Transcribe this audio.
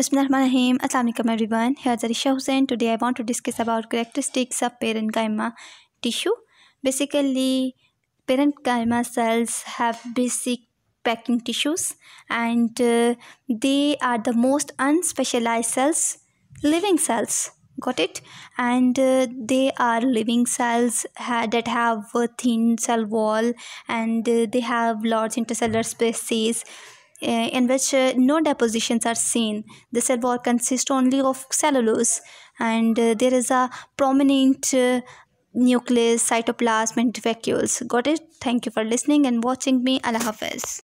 Bismillahirrahmanirrahim. Assalamualaikum everyone. Here is Arisha Hussain. Today I want to discuss about characteristics of parenchyma tissue. Basically, parenchyma cells have basic packing tissues and uh, they are the most unspecialized cells, living cells. Got it? And uh, they are living cells ha that have a thin cell wall and uh, they have large intercellular spaces Eh, in which eh, no depositions are seen. The cell wall consists only of cellulose and eh, there is a prominent nucleus, cytoplasm and vacuoles. Got it? Thank you for listening and watching me. Allah Hafiz.